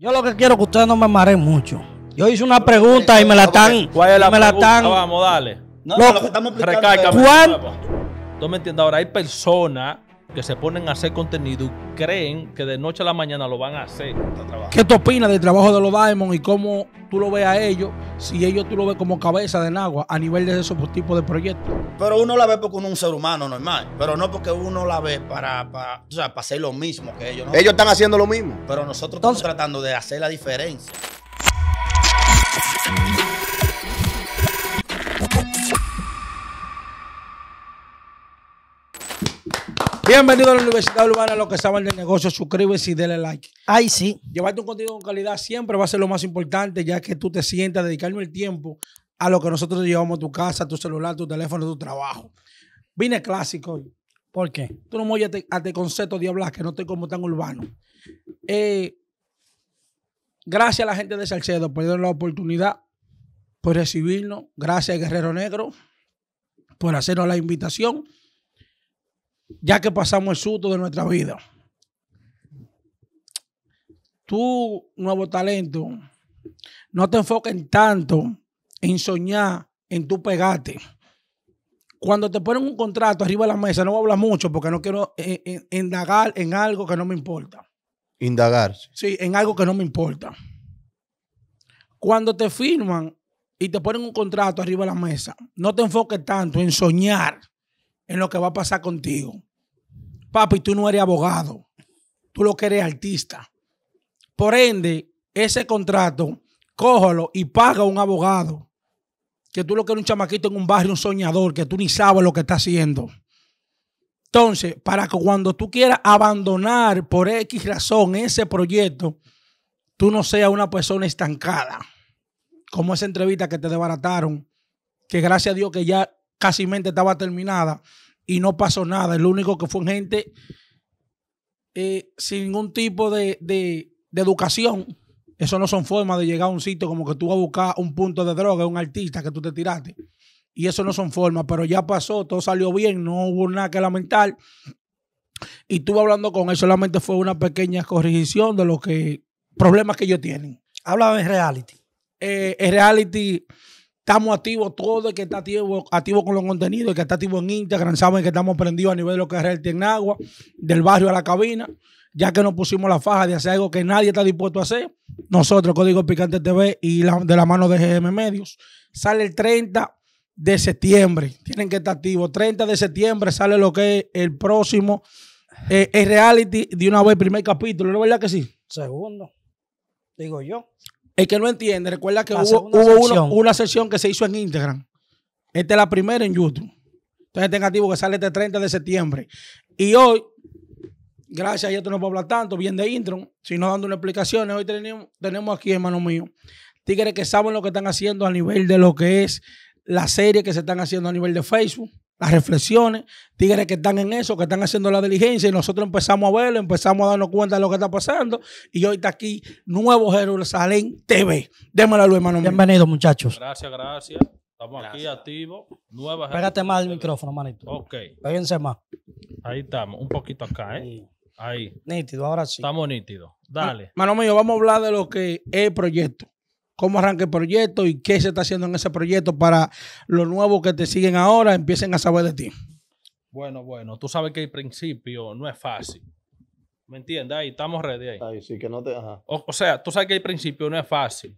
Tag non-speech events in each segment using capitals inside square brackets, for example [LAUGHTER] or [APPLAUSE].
Yo lo que quiero es que ustedes no me mareen mucho. Yo hice una pregunta y me la están. ¿Cuál es la me la están... Ah, vamos, dale. No, lo, lo que estamos explicando. ¿Cuál? Tú me entiendes, ahora hay personas que se ponen a hacer contenido creen que de noche a la mañana lo van a hacer. ¿Qué tú opinas del trabajo de los Diamond y cómo tú lo ves a ellos? Si ellos tú lo ves como cabeza de Nagua a nivel de esos tipos de proyectos. Pero uno la ve porque uno es un ser humano normal, pero no porque uno la ve para, hacer lo mismo que ellos. Ellos están haciendo lo mismo. Pero nosotros estamos tratando de hacer la diferencia. Bienvenido a la Universidad Urbana, los que saben de negocios, suscríbete y denle like. Ay, sí. Llevarte un contenido con calidad siempre va a ser lo más importante, ya que tú te sientas a dedicarnos el tiempo a lo que nosotros llevamos a tu casa, tu celular, tu teléfono, tu trabajo. Vine clásico hoy. ¿Por qué? Tú no me este, a este concepto de hablar, que no estoy como tan urbano. Eh, gracias a la gente de Salcedo por darnos la oportunidad, por recibirnos. Gracias Guerrero Negro por hacernos la invitación ya que pasamos el susto de nuestra vida. Tu nuevo talento, no te enfoques tanto en soñar, en tu pegate. Cuando te ponen un contrato arriba de la mesa, no voy a hablar mucho porque no quiero eh, eh, indagar en algo que no me importa. Indagar. Sí, en algo que no me importa. Cuando te firman y te ponen un contrato arriba de la mesa, no te enfoques tanto en soñar en lo que va a pasar contigo. Papi, tú no eres abogado, tú lo que eres artista. Por ende, ese contrato, cójalo y paga a un abogado. Que tú lo que eres un chamaquito en un barrio, un soñador, que tú ni sabes lo que está haciendo. Entonces, para que cuando tú quieras abandonar por X razón ese proyecto, tú no seas una persona estancada. Como esa entrevista que te desbarataron, que gracias a Dios que ya casi mente estaba terminada y no pasó nada. El único que fue gente eh, sin ningún tipo de, educación. Eso no son formas de llegar a un sitio como que tú vas a buscar un punto de droga, un artista que tú te tiraste. Y eso no son formas, pero ya pasó, todo salió bien, no hubo nada que lamentar. Y tú hablando con él, solamente fue una pequeña corrección de los que problemas que ellos tienen. Hablaba de reality. Eh, reality Estamos activos todo el que está activo, activo con los contenidos, que está activo en Instagram, saben que estamos prendidos a nivel de lo que es el en agua, del barrio a la cabina, ya que nos pusimos la faja de hacer algo que nadie está dispuesto a hacer. Nosotros, Código Picante TV y de la mano de GM Medios, sale el 30 de septiembre. Tienen que estar activos. 30 de septiembre sale lo que es el próximo. es eh, reality de una vez, primer capítulo, ¿no es verdad que sí? Segundo, digo yo. El que no entiende, recuerda que hubo, una sesión que se hizo en Instagram. Esta es la primera en YouTube. Entonces tenga activo que sale este 30 de septiembre. Y hoy, gracias a esto no puedo hablar tanto, bien de intro, sino dando una explicación, Hoy tenemos, tenemos aquí, hermano mío, tigres que saben lo que están haciendo a nivel de lo que es la serie que se están haciendo a nivel de Facebook las reflexiones, tigres que están en eso, que están haciendo la diligencia, y nosotros empezamos a verlo, empezamos a darnos cuenta de lo que está pasando, y hoy está aquí Nuevo Jerusalén TV. Démosle a Luis, hermano. Bienvenido, muchachos. Gracias, gracias. Estamos aquí activos. Nueva Pégate más el micrófono, manito. Ok. Péguense más. Ahí estamos, un poquito acá, ¿eh? Ahí. Nítido, ahora sí. Estamos nítidos. Dale. Mano mío, vamos a hablar de lo que es el proyecto cómo arranca el proyecto y qué se está haciendo en ese proyecto para los nuevos que te siguen ahora empiecen a saber de ti. Bueno, bueno, tú sabes que el principio no es fácil. ¿Me entiendes? Ahí estamos ready ahí. sí, que no te. O, sea, tú sabes que el principio no es fácil.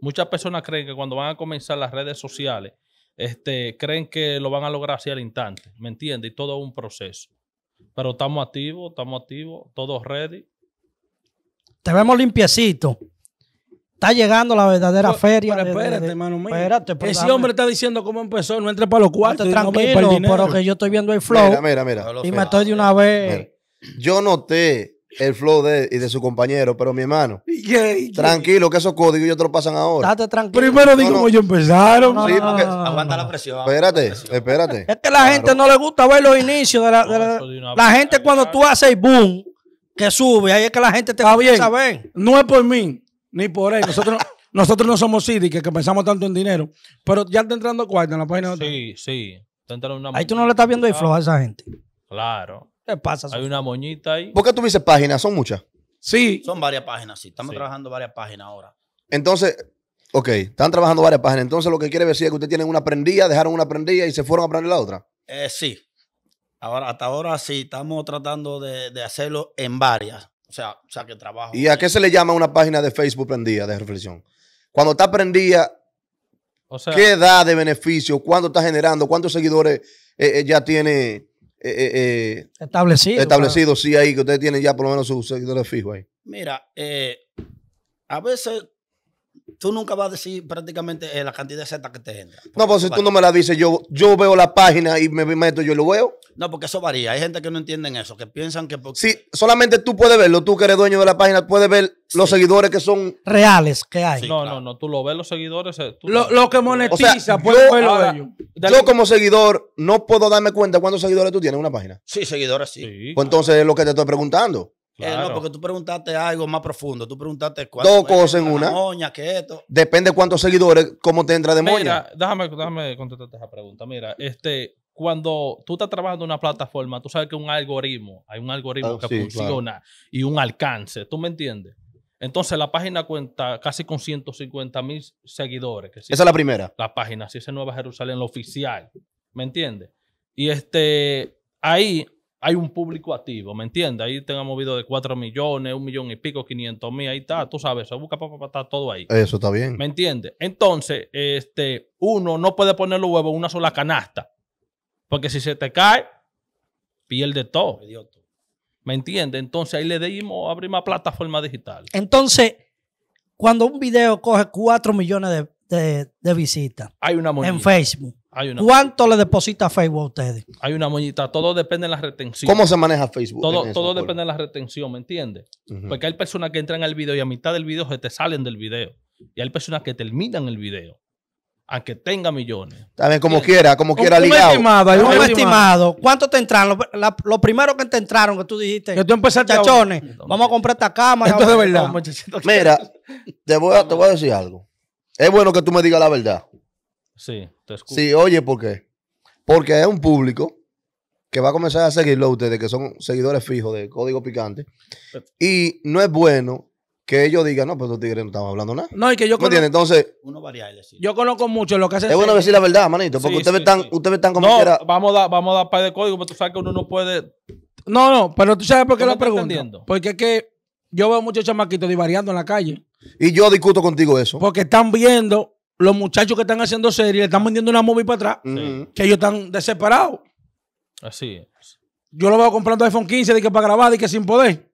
Muchas personas creen que cuando van a comenzar las redes sociales, este, creen que lo van a lograr así al instante. ¿Me entiendes? Y todo es un proceso. Pero estamos activos, estamos activos, todos ready. Te vemos limpiecito. Está llegando la verdadera feria. espérate, hermano mío. Espérate, Ese hombre está diciendo cómo empezó, no entre para los cuartos. tranquilo, pero que yo estoy viendo el flow. Mira, mira, mira. Y me estoy de una vez. Yo noté el flow de, y de su compañero, pero mi hermano. [LAUGHS] Tranquilo, que esos códigos ya te lo pasan ahora. Date tranquilo. Primero digo cómo ellos empezaron. sí, porque, aguanta la presión. Espérate, espérate. Es que la gente no le gusta ver los inicios de la. la, gente cuando tú haces boom, que sube, ahí es que la gente te va bien. No es por mí. Ni por ahí. Nosotros, [LAUGHS] nosotros no somos City, que, pensamos tanto en dinero. Pero ya está entrando cuarta en la página. Sí, sí. ahí tú no le estás viendo ahí floja a esa gente. Claro. ¿Qué pasa? Hay una moñita ahí. ¿Por qué tú dices páginas? ¿Son muchas? Sí. Son varias páginas, sí. Estamos trabajando varias páginas ahora. Entonces, ok, están trabajando varias páginas. Entonces lo que quiere decir es que ustedes tienen una prendida, dejaron una prendida y se fueron a aprender la otra. Eh, sí. Ahora, hasta ahora sí, estamos tratando de, de hacerlo en varias o sea, que trabajo. ¿Y a qué se le llama una página de Facebook prendida de reflexión? Cuando está prendida, ¿qué da de beneficio? ¿Cuánto está generando? ¿Cuántos seguidores eh, eh, ya tiene eh, eh establecido? Establecido, sí, ahí, que usted tiene ya por lo menos sus seguidores fijos ahí. Mira, a veces tú nunca vas a decir prácticamente eh, la cantidad exacta que te entra. No, pues si tú no me la dices, yo, yo veo la página y me meto, yo lo veo. No, porque eso varía. Hay gente que no entiende eso, que piensan que... Sí, solamente tú puedes verlo, tú que eres dueño de la página, puedes ver los seguidores que son... Reales que hay. no, no, no, tú lo ves los seguidores. Eh, lo, que monetiza, o sea, yo, como seguidor no puedo darme cuenta cuántos seguidores tú tienes en una página. Sí, seguidores sí. pues entonces es lo que te estoy preguntando. Eh, no, porque tú preguntaste algo más profundo. Tú preguntaste cuánto. Dos cosas en una. que esto. Depende cuántos seguidores, cómo te entra de moña. Mira, déjame, contestarte esa pregunta. Mira, este, cuando tú estás trabajando en una plataforma, tú sabes que un algoritmo, hay un algoritmo ah, que funciona y un alcance. ¿Tú me entiendes? Entonces la página cuenta casi con 150 mil seguidores. Esa es la primera. La página, si sí, es Nueva Jerusalén, lo oficial. ¿Me entiendes? Y este, ahí hay un público activo, ¿me entiendes? Ahí tenga movido de 4 millones, un millón y pico, 500 mil, ahí está, tú sabes, se busca para estar todo ahí. Eso está bien. ¿Me entiendes? Entonces, este, uno no puede poner los huevos en una sola canasta, porque si se te cae, pierde todo. ¿Me entiendes? Entonces ahí le dimos, abrimos una plataforma digital. Entonces, cuando un video coge 4 millones de, de visitas hay una moneda. en Facebook, ¿Cuánto le deposita Facebook a ustedes? Hay una moñita, todo depende de la retención. ¿Cómo se maneja Facebook? Todo, depende de la retención, ¿me entiendes? Porque hay personas que entran al video y a mitad del video se te salen del video. Y hay personas que terminan el video, aunque tenga millones. También como quiera, como quiera ligado. estimado, un, estimado. ¿Cuánto te entraron? Los primeros primero que te entraron, que tú dijiste. Que tú empezaste Chachones, vamos a comprar esta cámara. Esto es de verdad. Mira, te voy a decir algo. Es bueno que tú me digas la verdad. Sí, te escucho. Sí, oye, ¿por qué? Porque hay un público que va a comenzar a seguirlo a ustedes, que son seguidores fijos de Código Picante. Y no es bueno que ellos digan, no, pero los tigres no estamos hablando nada. No, y que yo conozco. Entonces. Uno varía Yo conozco mucho lo que hacen. Es bueno decir la verdad, manito, porque ustedes, están, ustedes están como Vamos a dar, vamos a dar par de código, pero tú sabes que uno no puede. No, no, pero tú sabes por qué lo pregunto. Porque es que yo veo muchos chamaquitos divariando en la calle. Y yo discuto contigo eso. Porque están viendo los muchachos que están haciendo series le están vendiendo una móvil para atrás, que ellos están desesperados. Así es. Yo lo veo comprando iPhone 15 de que para grabar, y que sin poder.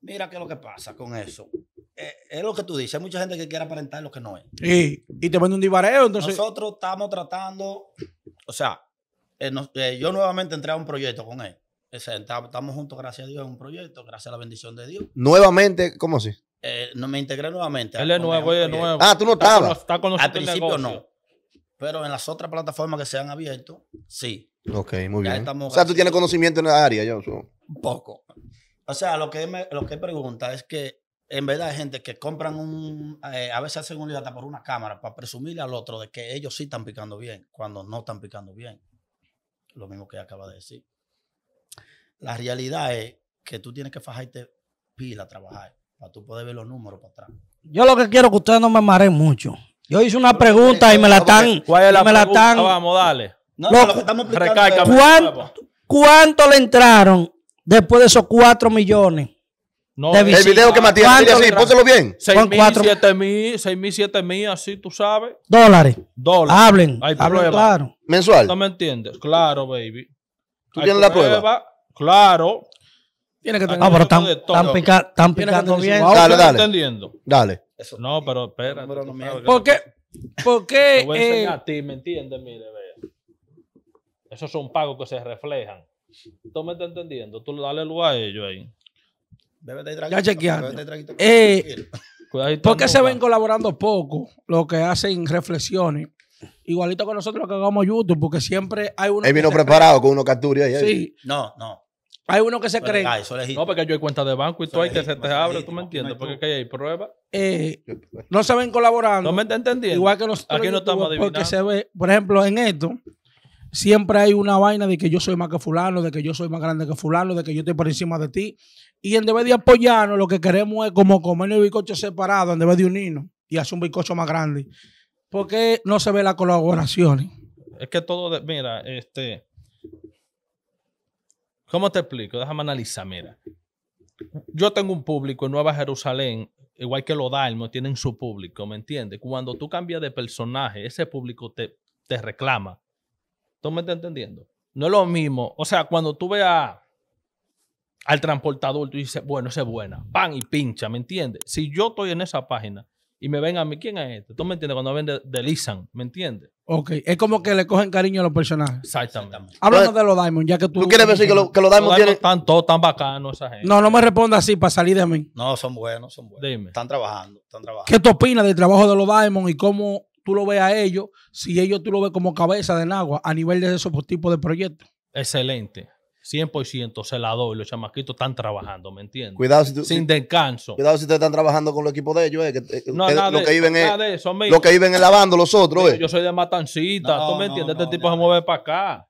Mira qué es lo que pasa con eso. Eh, es lo que tú dices. Hay mucha gente que quiere aparentar lo que no es. Y, te vende un divareo, entonces. Nosotros estamos tratando, o sea, eh, eh, yo nuevamente entré a un proyecto con él. Estamos juntos, gracias a Dios, en un proyecto, gracias a la bendición de Dios. Nuevamente, ¿cómo así? Eh, no me integré nuevamente. Él es nuevo, él es nuevo. Ah, tú no estabas. Al principio no. Pero en las otras plataformas que se han abierto, sí. Ok, muy bien. O sea, tú tienes conocimiento en la área, yo. Un poco. O sea, lo que me, lo que pregunta es que en verdad hay gente que compran un, eh, a veces hacen un hasta por una cámara para presumirle al otro de que ellos sí están picando bien, cuando no están picando bien. Lo mismo que acaba de decir. La realidad es que tú tienes que fajarte pila a trabajar para tú poder ver los números para atrás. Yo lo que quiero es que ustedes no me mareen mucho. Yo hice una pregunta y me la están. ¿Cuál es la pregunta? Vamos, dale. No, lo, estamos ¿cuánto, ¿Cuánto le entraron después de esos 4 millones? No, el video que Matías ¿Cuánto? así, póntelo bien. 6 mil, 7 mil, así tú sabes. Dólares. Dólares. Hablen. hablen claro. Mensual. ¿No me entiendes? Claro, baby. ¿Tú tienes la prueba? Claro. Tiene que ah, tener Ah, pero están, tan picando bien. Dale, dale. entendiendo? Dale. Eso. No, pero espera. porque ¿Por qué? [LAUGHS] ¿Por Te voy eh? a ti, ¿me entiendes? Mire, vea. Esos son pagos que se reflejan. ¿Tú me estás entendiendo? Tú dale luz a ellos ahí. Ya chequeando. Eh, ¿Por qué se ven colaborando poco los que hacen reflexiones? Igualito que nosotros que hagamos YouTube, porque siempre hay uno. Él vino preparado con uno casturios ahí. Sí, No, no. Hay uno que se cree. Ah, no, porque yo hay cuenta de banco y tú hay que se te abre, tú me entiendes, porque que hay pruebas. Eh, no se ven colaborando. No me entendiendo. Igual que nosotros. Aquí no estamos Porque se ve, por ejemplo, en esto, siempre hay una vaina de que yo soy más que fulano, de que yo soy más grande que fulano, de que yo estoy por encima de ti. Y en vez de apoyarnos, lo que queremos es como comer el bizcocho separado, en vez de unirnos y hacer un bizcocho más grande. Porque no se ve la colaboración. Es que todo, mira, este ¿Cómo te explico? Déjame analizar, mira. Yo tengo un público en Nueva Jerusalén, igual que los Dalmo, tienen su público, ¿me entiendes? Cuando tú cambias de personaje, ese público te, te reclama. ¿Tú me estás entendiendo? No es lo mismo. O sea, cuando tú veas al transportador, tú dices, bueno, esa es buena. Pan y pincha, ¿me entiendes? Si yo estoy en esa página y me ven a mí, ¿quién es este? ¿Tú me entiendes? Cuando ven de, Lizan, ¿me entiendes? Ok, es como que le cogen cariño a los personajes. Exactamente. Háblanos pues, de los Diamond, ya que tú. ¿Tú quieres decir que, que los Diamond tienen. Están todos tan bacanos, esa gente. No, no me responda así para salir de mí. No, son buenos, son buenos. Dime. Están trabajando, están trabajando. ¿Qué tú opinas del trabajo de los Diamond y cómo tú lo ves a ellos? Si ellos tú lo ves como cabeza de Nagua a nivel de esos tipos de proyectos. Excelente. 100% se la Los chamaquitos están trabajando, ¿me entiendes? Cuidado Sin descanso. Cuidado si ustedes están trabajando con el equipo de ellos. lo, que viven es, lavando los otros. Eh. Yo, soy de matancita. ¿Tú me entiendes? este tipo se mueve para acá.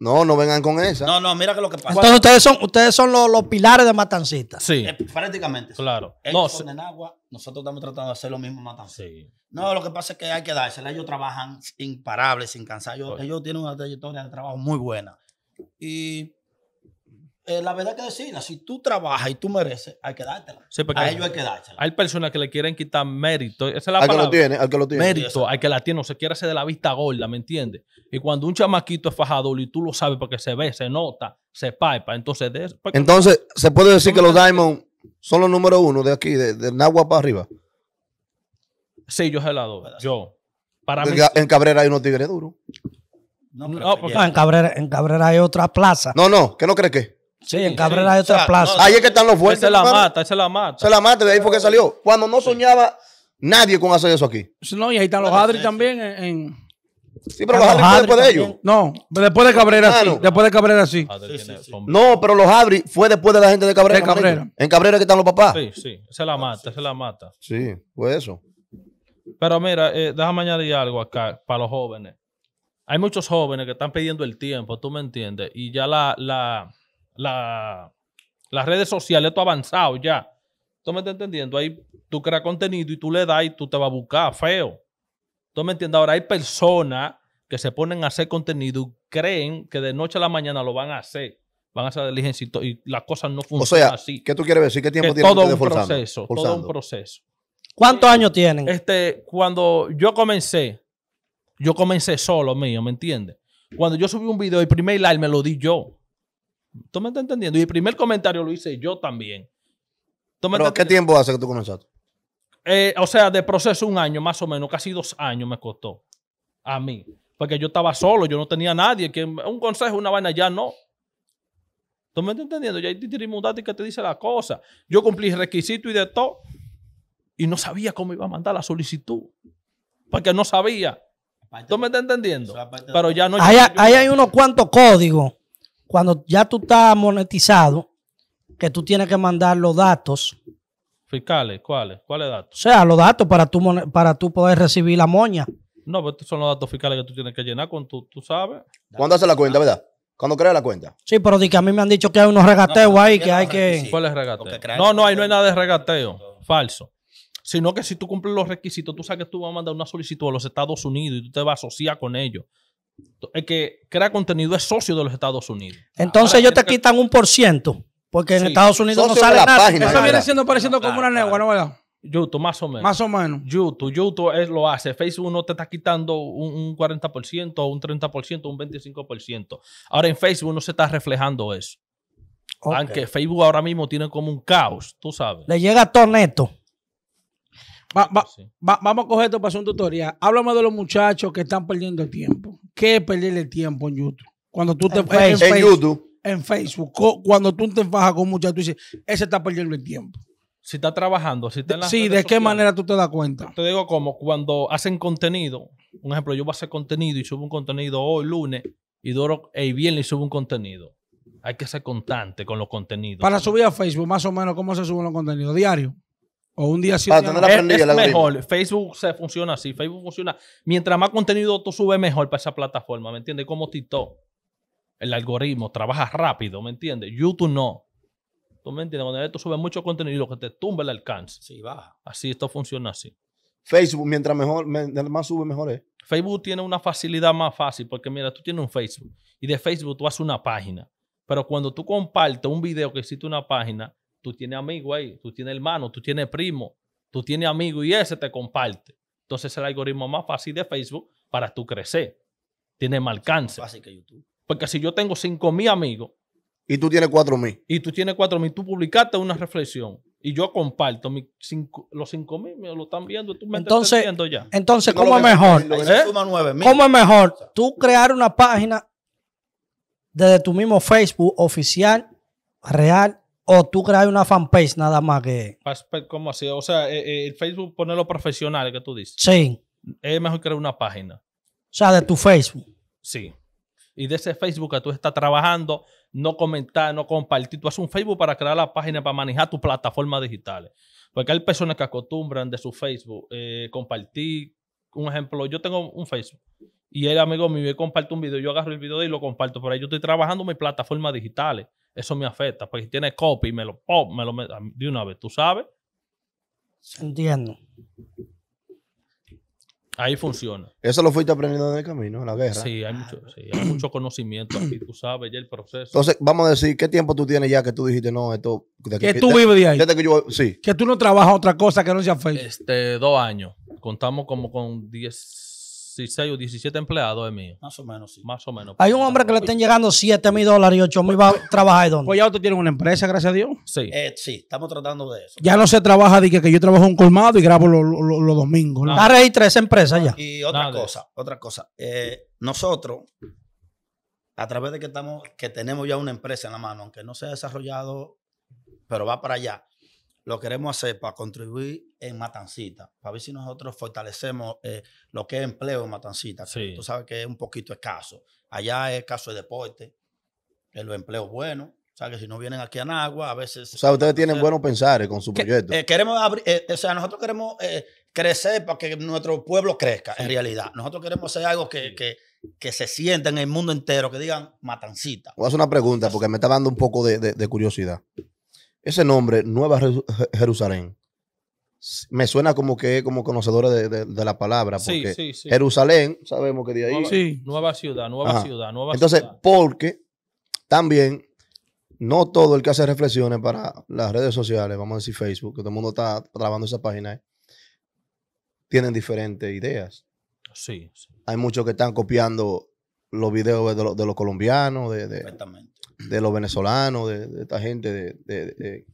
No, no vengan con esa. No, no, mira que lo que pasa. Entonces ustedes son, ustedes son los, pilares de Matancita. Sí. Eh, prácticamente. Claro. Ellos no, en agua, nosotros estamos tratando de hacer lo mismo en Matancita. Sí. No, lo que pasa es que hay que dársela. Ellos trabajan imparables, sin cansar. ellos tienen una trayectoria de trabajo muy buena. Y eh, la verdad que decía si tú trabajas y tú mereces, hay que dártela. a hay, hay que Hay personas que le quieren quitar mérito. Esa es la que lo tiene, al que lo tiene. Mérito, al que la tiene, no se quiere hacer de la vista gorda, ¿me entiendes? Y cuando un chamaquito es fajador y tú lo sabes porque se ve, se nota, se pipa entonces... De pues, entonces, ¿se puede decir que los Diamond son los número uno de aquí, de, náhuatl para arriba? Sí, yo es la doy. Yo. Para en Cabrera hay unos tigres duros. No, pues, ah, en Cabrera, en Cabrera hay otra plaza. No, no, ¿qué no crees que? Sí, en Cabrera hay otra plaza. Ahí es que están los fuertes. Se la mata, se la mata. Se la mata, de ahí fue que salió. Cuando no soñaba nadie con hacer eso aquí. No, y ahí están los Adri también en, Sí, pero los, los Adri fue después de ellos. No, después de Cabrera sí. Después de Cabrera sí. no, pero los Adri fue después de la gente de Cabrera. En Cabrera. En Cabrera que están los papás. Sí, sí. Se la mata, se la mata. Sí, fue eso. Pero mira, eh, déjame añadir algo acá para los jóvenes hay muchos jóvenes que están pidiendo el tiempo, tú me entiendes, y ya la, la, las redes sociales, esto ha avanzado ya. ¿Tú me estás entendiendo? Ahí tú creas contenido y tú le das y tú te vas a buscar feo. ¿Tú me entiendes? Ahora hay personas que se ponen a hacer contenido y creen que de noche a la mañana lo van a hacer. Van a hacer diligencia y, las cosas no funcionan o sea, así. ¿Qué tú quieres decir? ¿Qué tiempo que tiene todo un proceso, Todo un proceso. ¿Cuántos años tienen? Este, cuando yo comencé, yo comencé solo mío, ¿me entiendes? Cuando yo subí un video, el primer like me lo di yo. ¿Tú me estás entendiendo? Y el primer comentario lo hice yo también. ¿Pero qué tiempo hace que tú comenzaste? Eh, o sea, de proceso un año más o menos, casi dos años me costó a mí. Porque yo estaba solo, yo no tenía nadie. Que un consejo, una vaina, ya no. ¿Tú me estás entendiendo? Ya un dato que te dice la cosa. Yo cumplí requisitos y de todo. Y no sabía cómo iba a mandar la solicitud. Porque no sabía. ¿Tú me estás entendiendo? Pero ya no. Ahí, hay unos cuantos códigos. Cuando ya tú estás monetizado, que tú tienes que mandar los datos. Fiscales, ¿cuáles? ¿Cuáles datos? O sea, los datos para tú, para tú poder recibir la moña. No, pero estos son los datos fiscales que tú tienes que llenar con tú, sabes. Cuando hace la cuenta, verdad? Cuando crea la cuenta. Sí, pero di a mí me han dicho que hay unos regateos ahí que hay que. ¿Cuál es regateo? No, no, ahí no hay nada de regateo. Falso sino que si tú cumples los requisitos, tú sabes que tú vas a mandar una solicitud a los Estados Unidos y tú te vas a asociar con ellos. El que crea contenido es socio de los Estados Unidos. Entonces ellos te quitan un por ciento, porque en Estados Unidos no sale nada. Eso viene siendo pareciendo como una negua, ¿no verdad? YouTube, más o menos. Más o menos. YouTube, YouTube es, lo hace. Facebook no te está quitando un, 40%, un 30%, un 25%. Ahora en Facebook no se está reflejando eso. Aunque Facebook ahora mismo tiene como un caos, tú sabes. Le llega todo neto vamos a coger esto para hacer un tutorial. Háblame de los muchachos que están perdiendo tiempo. ¿Qué es perder el tiempo en YouTube? Cuando tú te en, Facebook, YouTube. En Facebook. Cuando tú te enfajas con un muchacho, tú dices, ese está perdiendo el tiempo. Si está trabajando, si está en la. Sí, ¿de qué manera tú te das cuenta? Te digo cómo. cuando hacen contenido. Un ejemplo, yo voy a hacer contenido y subo un contenido hoy lunes y duro el viernes y subo un contenido. Hay que ser constante con los contenidos. Para subir a Facebook, más o menos, ¿cómo se suben los contenidos? Diario. O un día sí. es, mejor. Facebook se funciona así. Facebook funciona. Mientras más contenido tú subes, mejor para esa plataforma. ¿Me entiendes? Como TikTok. El algoritmo trabaja rápido. ¿Me entiendes? YouTube no. ¿Tú me entiendes? Cuando tú subes mucho contenido, lo que te tumba el alcance. Sí, baja. Así, esto funciona así. Facebook, mientras mejor, más sube, mejor es. Facebook tiene una facilidad más fácil, porque mira, tú tienes un Facebook y de Facebook tú haces una página. Pero cuando tú compartes un video que existe una página, tú tienes amigo ahí, tú tienes hermano, tú tienes primo, tú tienes amigo y ese te comparte. Entonces el algoritmo más fácil de Facebook para tú crecer. Tiene más alcance. YouTube. Porque si yo tengo mil amigos. Y tú tienes mil Y tú tienes mil, Tú publicaste una reflexión y yo comparto mis cinco, los 5.000, me lo están viendo, tú me entonces, ya. Entonces, ¿Eh? ¿cómo es mejor? ¿Cómo es mejor tú crear una página desde tu mismo Facebook oficial, real, o tú creas una fanpage nada más que. ¿Cómo así? O sea, eh, eh, el Facebook ponerlo profesional que tú dices. Sí. Es mejor crear una página. O sea, de tu Facebook. Sí. Y de ese Facebook que tú estás trabajando, no comentar, no compartir. Tú haces un Facebook para crear la página, para manejar tus plataformas digitales. Porque hay personas que acostumbran de su Facebook eh, compartir. Un ejemplo, yo tengo un Facebook y el amigo mío comparte un video, yo agarro el video y lo comparto. Por ahí yo estoy trabajando mis plataformas digitales eso me afecta. Porque si tiene copy, me lo pop, me lo de una vez, tú sabes. Entiendo. Ahí funciona. Eso lo fuiste aprendiendo en el camino, en la guerra. Sí, hay mucho, hay mucho conocimiento aquí, tú sabes, ya el proceso. Entonces, vamos a decir, ¿qué tiempo tú tienes ya que tú dijiste, no, esto... que tú vives de ahí. que sí. Que tú no trabajas otra cosa que no sea Facebook. Este, dos años. Contamos como con diez 16 o 17 empleados es mío. Más o menos, sí. Más o menos. Hay un hombre que le estén llegando 7 mil dólares y 8 mil va a trabajar dónde. Pues ya usted tiene una empresa, gracias a Dios. Sí. Eh, sí, estamos tratando de eso. Ya no se trabaja dije que, yo trabajo en un colmado y grabo los domingos. ¿no? hay tres empresas ya. Y otra cosa, otra cosa. Eh, nosotros, a través de que, estamos, que tenemos ya una empresa en la mano, aunque no se ha desarrollado, pero va para allá lo queremos hacer para contribuir en Matancita, para ver si nosotros fortalecemos eh, lo que es empleo en Matancita. Tú sabes que es un poquito escaso. Allá es escaso de deporte, el empleo bueno. O sea, que si no vienen aquí a Nagua, a veces... O sea, ustedes tienen buenos pensares con su proyecto. Eh, queremos abrir, eh, o sea, nosotros queremos crecer para que nuestro pueblo crezca, en realidad. Nosotros queremos hacer algo que, se sienta en el mundo entero, que digan Matancita. Voy a hacer una pregunta, porque me está dando un poco de curiosidad. Ese nombre, Nueva Jerusalén, me suena como que como conocedora de, la palabra, porque Jerusalén, sabemos que de ahí... Nueva, nueva ciudad, nueva ciudad, nueva Entonces, porque también no todo el que hace reflexiones para las redes sociales, vamos a decir Facebook, que todo el mundo está grabando esa página, tienen diferentes ideas. Sí, Hay muchos que están copiando los videos de, los colombianos, de, de los venezolanos, de, esta gente, de,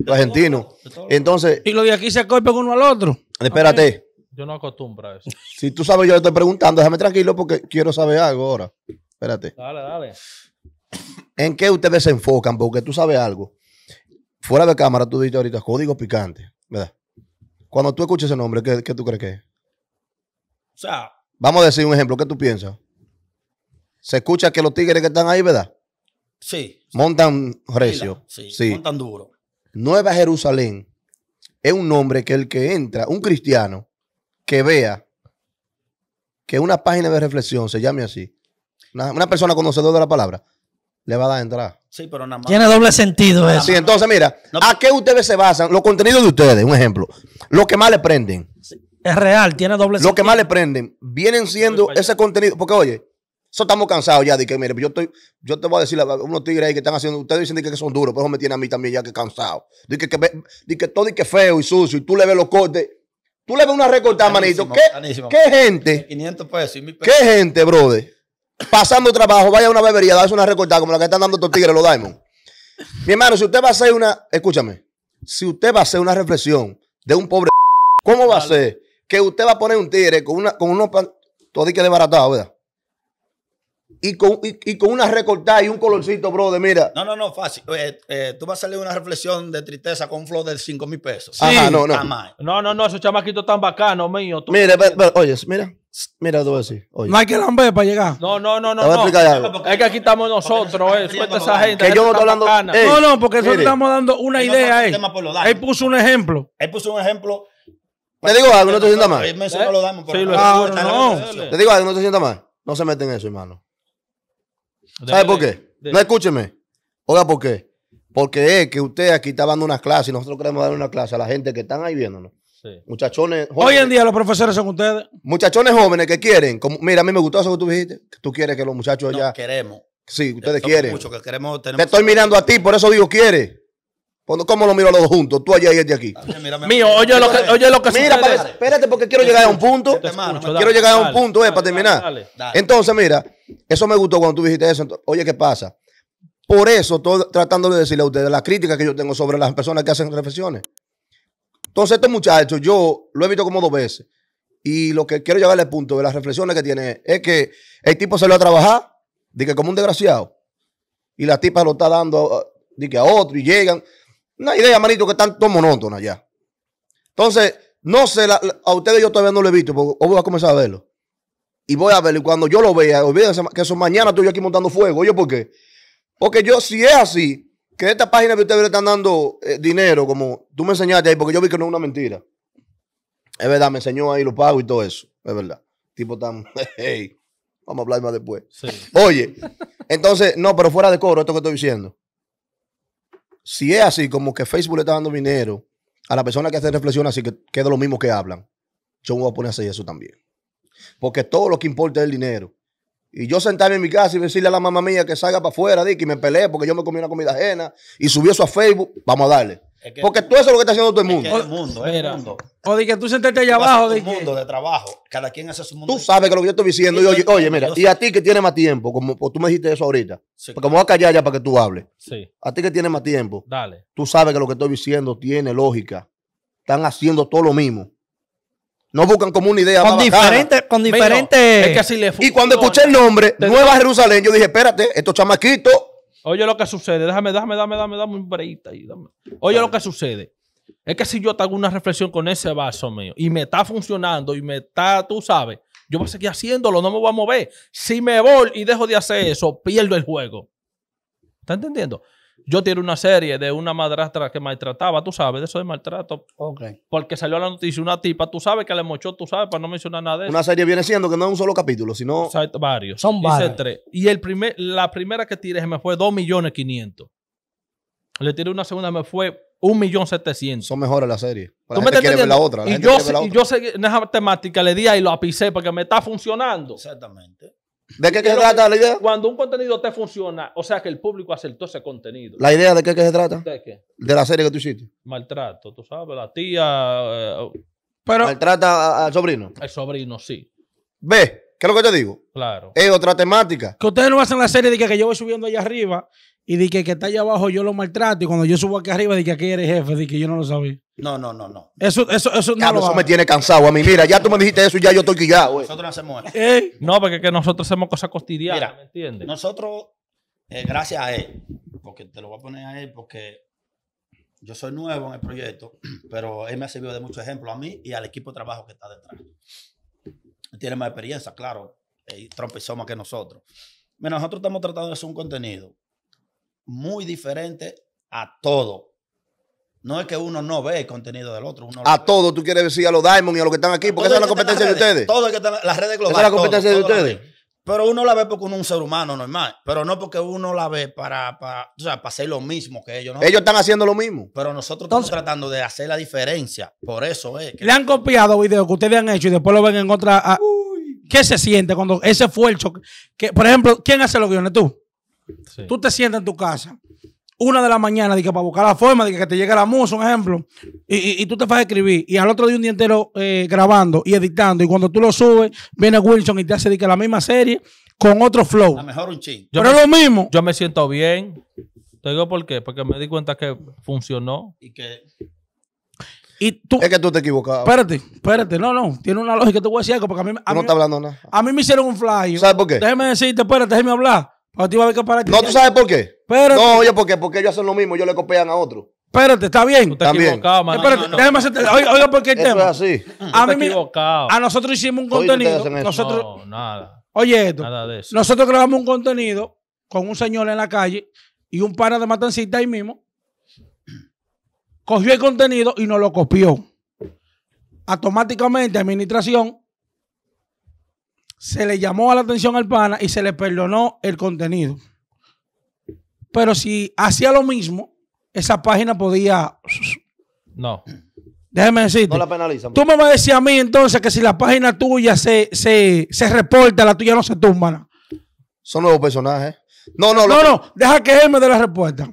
los argentinos. Entonces. Y lo de aquí se corpen uno al otro. Espérate. Yo no acostumbro a eso. [LAUGHS] Si tú sabes, yo te estoy preguntando, déjame tranquilo porque quiero saber algo ahora. Espérate. Dale, dale. ¿En qué ustedes se enfocan? Porque tú sabes algo. Fuera de cámara, tú dijiste ahorita código picante, ¿verdad? Cuando tú escuches ese nombre, ¿qué, qué tú crees que es? O sea. Vamos a decir un ejemplo, ¿qué tú piensas? Se escucha que los tigres que están ahí, ¿verdad? Montan recio. Montan duro. Nueva Jerusalén es un nombre que el que entra, un cristiano, que vea que una página de reflexión se llame así, una, persona conocedora de la palabra, le va a dar entrada. Sí, pero nada Tiene doble sentido eso. Sí, entonces mira, ¿a qué ustedes se basan? Los contenidos de ustedes, un ejemplo. Lo que más le prenden. es real, tiene doble sentido. Lo que más le prenden, vienen siendo ese contenido. Porque oye, eso estamos cansados ya de que, mire, yo, estoy, yo te voy a decir unos tigres ahí que están haciendo, ustedes dicen que son duros, pero eso me tiene a mí también ya que cansado. De que, todo y que feo y sucio, y tú le ves los cortes. Tú le ves una recortada, manito. ¿Qué, ¿Qué gente? 500 pesos y ¿Qué gente, brother? Pasando trabajo, vaya a una bebería, darse una recortada como la que están dando estos tigres, los diamonds. Mi hermano, si usted va a hacer una, escúchame, si usted va a hacer una reflexión de un pobre, ¿cómo va a ser que usted va a poner un tigre con, una, con unos pan, todo de desbaratado, ¿verdad? y con, y, con una recortada y un colorcito, brother, mira. No, no, no, fácil. Eh, eh, tú vas a salir una reflexión de tristeza con un flow de 5 mil pesos. Sí. Ajá, no, no. No, no, no, esos chamaquitos están bacanos, mío. Mira, oye, mira. Mira, tú vas a decir. Oye. No hay que lamber para llegar. No, no, no, no. Te voy a explicar algo. Porque, es que aquí estamos nosotros, eh. Suelta esa gente. Que yo no estoy hablando. no, no, porque nosotros estamos dando una idea, Ahí eh. Él puso un ejemplo. Él puso un ejemplo. Te digo algo, no te sientas mal. Te digo algo, no te sientas mal. No se meten en eso, hermano. ¿Sabe por qué? No escúcheme. Oiga, ¿por qué? Porque es que usted aquí está dando una clase y nosotros queremos dar una clase a la gente que están ahí viéndonos. Muchachones jóvenes. Hoy en día los profesores son ustedes. Muchachones jóvenes que quieren. mira, a mí me gustó eso que tú dijiste. tú quieres que los muchachos no, ya. Queremos. Sí, ustedes quieren. me Te estoy mirando a ti, por eso digo quiere. ¿Cómo lo miro a los dos juntos? Tú allá y él de aquí. Mío, oye lo que, oye lo que Mira, espérate, porque quiero llegar a un punto. quiero llegar a un punto, eh, para terminar. Entonces, mira, eso me gustó cuando tú dijiste eso. Oye, ¿qué pasa? Por eso estoy tratando de decirle a ustedes las críticas que yo tengo sobre las personas que hacen reflexiones. Entonces, este muchacho, yo lo he visto como dos veces. Y lo que quiero llevarle al punto de las reflexiones que tiene es que el tipo se salió a trabajar, como un desgraciado. Y la tipa lo está dando ah, a otro y llegan. Una idea, manito, que están todos monótonos ya. Entonces, no sé, a ustedes yo todavía no lo he visto, porque hoy voy a comenzar a verlo y voy a verlo. Y cuando yo lo vea, olvídense que eso mañana estoy yo aquí montando fuego. Oye, ¿por qué? Porque yo, si es así, que esta página que ustedes le están dando eh, dinero, como tú me enseñaste ahí, porque yo vi que no es una mentira. Es verdad, me enseñó ahí los pagos y todo eso. Es verdad. Tipo tan. [LAUGHS] vamos a hablar más después. Oye, entonces, no, pero fuera de coro, esto que estoy diciendo. Si es así, como que Facebook le está dando dinero a la persona que hace reflexión así que, queda lo mismo que hablan, yo me voy a poner a eso también. Porque todo lo que importa es el dinero. Y yo sentarme en mi casa y decirle a la mamá mía que salga para afuera, de, que me peleé porque yo me comí una comida ajena y subí eso a Facebook, vamos a darle. porque todo eso es lo que está haciendo todo el mundo. Todo el mundo, es O de que tú sentaste allá abajo. Todo el mundo de trabajo. Cada quien hace su mundo. Tú sabes que lo que yo estoy diciendo. oye, mira, y a ti que tiene más tiempo, como pues, tú me dijiste eso ahorita. porque me voy a callar ya para que tú hables. Sí. A ti que tienes más tiempo. Dale. Tú sabes que lo que estoy diciendo tiene lógica. Están haciendo todo lo mismo. No buscan como una idea. Con diferentes. Con diferentes. Es que y cuando escuché el nombre, Nueva Jerusalén, yo dije, espérate, estos chamaquitos. Oye lo que sucede, déjame, déjame, déjame, déjame dame un breita ahí. Oye lo que sucede. Es que si yo tengo hago una reflexión con ese vaso mío y me está funcionando y me está, tú sabes, yo voy a seguir haciéndolo, no me voy a mover. Si me voy y dejo de hacer eso, pierdo el juego. ¿Está entendiendo? Yo tiré una serie de una madrastra que maltrataba, tú sabes, de eso de maltrato. Ok. Porque salió a la noticia una tipa, tú sabes que le mochó, tú sabes, para no mencionar nada de eso. Una serie viene siendo que no es un solo capítulo, sino. varios. Son varios. tres. Y el primer, la primera que tiré me fue 2 millones Le tiré una segunda, me fue 1.700. Son mejores las series. ¿Tú me ver la otra. y, yo, yo en esa temática, le di ahí y lo apicé porque me está funcionando. Exactamente. ¿De qué, se trata la idea? Cuando un contenido te funciona, o sea que el público aceptó ese contenido. ¿La idea de qué, se trata? ¿De qué? De la serie que tú hiciste. Maltrato, tú sabes, la tía. Eh, Maltrata al sobrino. El sobrino, sí. Ve, ¿qué es lo que te digo? Claro. Es otra temática. Que ustedes no hacen la serie de que, que yo voy subiendo allá arriba y dije que, que está allá abajo yo lo maltrato y cuando yo subo aquí arriba dije que aquí eres jefe, dije que yo no lo sabía. No, no, no, no. Eso, eso, eso no. me tiene cansado a mí. Mira, ya tú me dijiste eso y ya yo estoy quillado, eh. Nosotros no hacemos eso. ¿Eh? No, porque nosotros hacemos cosas cotidianas, Mira, ¿me Nosotros, eh, gracias a él, porque te lo voy a poner a él, porque yo soy nuevo en el proyecto, [CLEARS THROAT] pero él me ha servido de mucho ejemplo a mí y al equipo de trabajo que está detrás. Tiene más experiencia, claro, Y y Soma que nosotros. Mira, nosotros estamos tratando de hacer un contenido muy diferente a todo. No es que uno no ve el contenido del otro. a todo, tú quieres decir a los Diamond y a los que están aquí, porque esa es la competencia de ustedes. Todo es que las redes globales. es la competencia de ustedes. Pero uno la ve porque uno es un ser humano normal. Pero no porque uno la ve para, para, o hacer lo mismo que ellos. Ellos están haciendo lo mismo. Pero nosotros estamos tratando de hacer la diferencia. Por eso es. le han copiado videos que ustedes han hecho y después lo ven en otra. Ah, ¿Qué se siente cuando ese esfuerzo Que, por ejemplo, ¿quién hace los guiones? ¿Tú? Tú te sientas en tu casa, una de la mañana, para buscar la forma de que te llegue la musa un ejemplo, y, tú te vas a escribir, y al otro día un día entero eh, grabando y editando, y cuando tú lo subes, viene Wilson y te hace la misma serie con otro flow. A mejor un ching. Pero es lo mismo. Yo me siento bien. Te digo por qué, porque me di cuenta que funcionó. Y que y tú, es que tú te equivocabas. Espérate, espérate. No, no. Tiene una lógica. Te voy decir algo porque a mí... A mí, hablando nada. A mí me hicieron un fly ¿Sabes por qué? Déjeme decirte, espérate, déjeme hablar. No, tú sabes por qué. No, oye, porque, porque ellos hacen lo mismo, yo le copian a otro. Espérate, está bien. Está equivocado, Espérate, déjame hacerte- Oiga, por qué el tema. es así. A, mí, a nosotros hicimos un contenido. No, nada. Oye, esto. Nada de eso. Nosotros grabamos un contenido con un señor en la calle y un par de matancita ahí mismo. Cogió el contenido y nos lo copió. Automáticamente, administración se le llamó a la atención al pana y se le perdonó el contenido. Pero si hacía lo mismo, esa página podía. No. Déjeme decirte. No la penalizamos Tú me vas a decir a mí entonces que si la página tuya se, reporta, la tuya no se tumba. Son nuevos personajes. No, no, no, no, deja que él me dé la respuesta.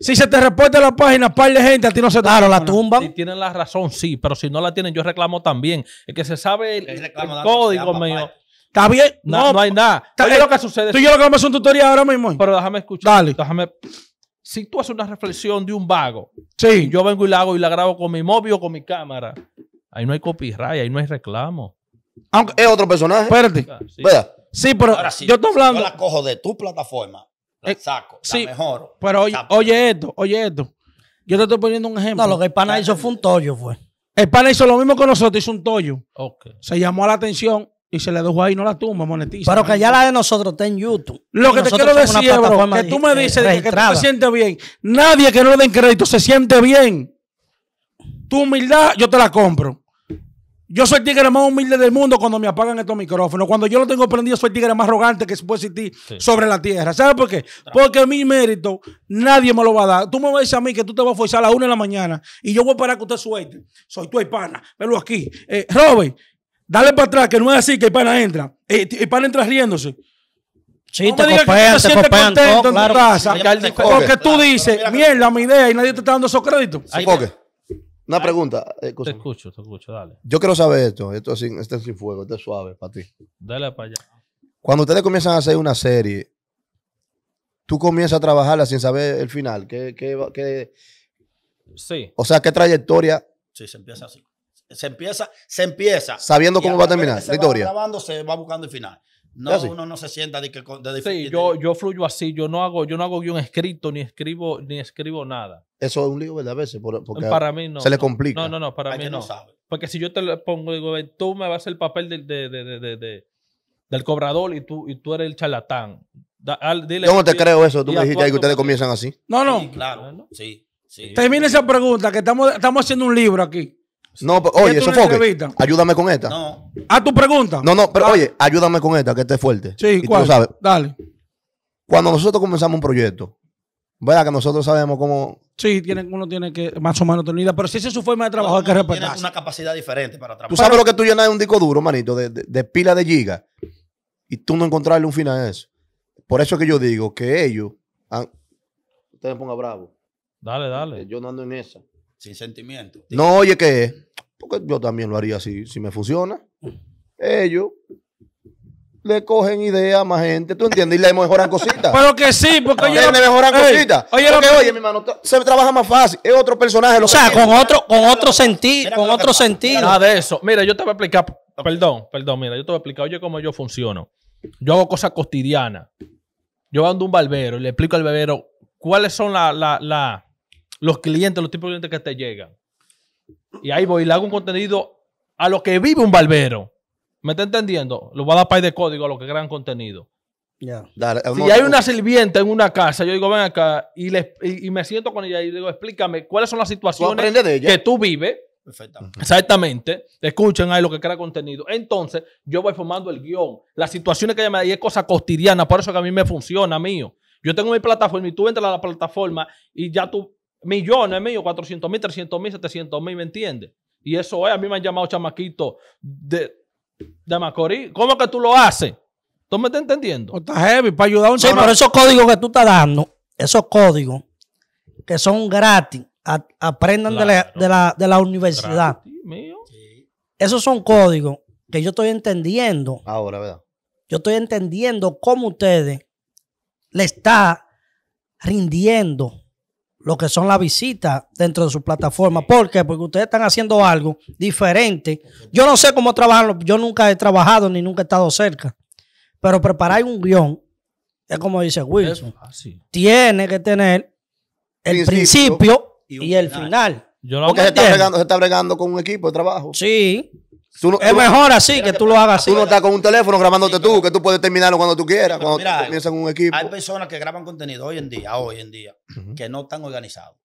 Si se te reporta la página, par de gente, a ti no se te Claro, la tumba. Si tienen la razón, sí, pero si no la tienen, yo reclamo también. Es que se sabe el, el código mío. Está bien. No, no, hay nada. ¿Qué es lo que sucede. Tú y yo lo que vamos a hacer un tutorial ahora mismo. ¿eh? Pero déjame escuchar. Dale. Déjame. Si tú haces una reflexión de un vago, sí. yo vengo y la hago y la grabo con mi móvil o con mi cámara. Ahí no hay copyright, ahí no hay reclamo. Aunque es otro personaje. Espérate. Ah, sí, sí pero yo estoy hablando. Yo la cojo de tu plataforma, la eh, saco, sí, la Pero oye, oye esto, oye esto. Yo te estoy poniendo un ejemplo. No, lo que el pana hizo fue un tollo, fue. El pana hizo lo mismo que nosotros, hizo un tollo. Ok. Se llamó la atención y se le dejó ahí, no la tumba, monetiza. Pero que ya la de nosotros está en YouTube. Lo que te quiero decir, es que tú me dices que, tú te sientes bien. Nadie que no le den crédito se siente bien. Tu humildad, yo te la compro. Yo soy el tigre más humilde del mundo cuando me apagan estos micrófonos. Cuando yo lo tengo prendido, soy el tigre más arrogante que se puede existir sobre la tierra. ¿Sabes por qué? Porque mi mérito nadie me lo va a dar. Tú me dices a mí que tú te vas a forzar a las una de la mañana y yo voy a parar que usted suelte. Soy tu hispana. Velo aquí. Eh, Robert, Dale para atrás, que no es así que el pana entra. Eh, el, pana entra riéndose. Sí, no te copian, te copian. Oh, claro. Casa, porque tú dices, mierda, mi idea, y nadie te está dando esos créditos. por Una pregunta. Eh, te escucho, te escucho, dale. Yo quiero saber esto. Esto es sin, sin fuego, esto es suave para ti. Dale para allá. Cuando ustedes comienzan a hacer una serie, tú comienzas a trabajarla sin saber el final. ¿Qué, qué, qué, sí. O sea, ¿qué trayectoria? Sí, se empieza así se empieza, se empieza. Sabiendo cómo va a terminar la historia. Grabando, se va buscando el final. No, uno no se sienta de que yo, yo fluyo así, yo no hago, yo no hago guión escrito, ni escribo, ni escribo nada. Eso es un lío, ¿verdad? A veces, porque para mí no. Se le complica. No, no, no, para mí no. Porque si yo te lo pongo, tú me vas a hacer el papel del cobrador y tú, y tú eres el charlatán. yo no te creo eso, tú me dijiste que ustedes comienzan así. No, no. claro, sí. Termina esa pregunta, que estamos, estamos haciendo un libro aquí. No, pero, oye, foco, Ayúdame con esta. No. ¿A tu pregunta? No, no, pero oye, ayúdame con esta, que esté fuerte. Sí, ¿cuál? Dale. Cuando nosotros comenzamos un proyecto, ¿verdad? Que nosotros sabemos cómo. Sí, tiene, uno tiene que más o menos tener Pero si esa es su forma de trabajo, hay que respetar. una capacidad diferente para trabajar. Tú sabes lo que tú llenas de un disco duro, manito, de, de, pila de gigas, y tú no encontrarle un final a eso. Por eso es que yo digo que ellos. Han... Usted me ponga bravo. Dale, dale. Eh, yo no ando en esa sin sentimiento. No, oye, ¿qué? Porque yo también lo haría así, si me funciona. Mm. Ellos le cogen ideas a más gente, ¿tú entiendes? Y le mejoran [LAUGHS] cositas. Pero que sí, porque yo le mejoran cositas. Oye, oye, mi hermano, se trabaja más fácil. Es otro personaje. Lo o sea, con otro, con otro sentido, con otro sentido. Nada de eso. Mira, yo te voy a explicar. Perdón, perdón, mira, yo te voy a explicar. Oye, cómo yo funciono. Yo hago cosas cotidianas. Yo ando un barbero y le explico al barbero cuáles son las... la, la los clientes, los tipos de clientes que te llegan. Y ahí voy y le hago un contenido a lo que vive un barbero. ¿Me está entendiendo? Lo voy a dar para de código a lo que crean contenido. Ya. si hay una sirvienta en una casa, yo digo, ven acá y, me siento con ella y digo, explícame cuáles son las situaciones que tú vives. Exactamente. Escuchen ahí lo que crea contenido. Entonces, yo voy formando el guión. Las situaciones que ella me da y es cosa cotidiana, por eso que a mí me funciona, mío. Yo tengo mi plataforma y tú entras a la plataforma y ya tú millones, míos, 400 mil, 300 mil, 700 mil, ¿me entiendes? Y eso es, a mí me han llamado chamaquito de, Macorís. ¿Cómo que tú lo haces? ¿Tú me estás entendiendo? Oh, está heavy, para ayudar a un Sí, pero esos códigos que tú estás dando, esos códigos que son gratis, aprendan de, la, universidad. mío. Esos son códigos que yo estoy entendiendo. Ahora, ¿verdad? Yo estoy entendiendo cómo ustedes le está rindiendo lo que son las visitas dentro de su plataforma. ¿Por qué? Porque ustedes están haciendo algo diferente. Yo no sé cómo trabajan, yo nunca he trabajado ni nunca he estado cerca, pero preparar un guión, es como dice Wilson, ah, tiene que tener el principio, y, el final. Porque se está, bregando, se está, bregando, con un equipo de trabajo. Sí es mejor así que tú lo hagas así. Tú no estás con un teléfono grabándote tú, que tú puedes terminarlo cuando tú quieras, cuando comienzas un equipo. Hay personas que graban contenido hoy en día, hoy en día, que no están organizados.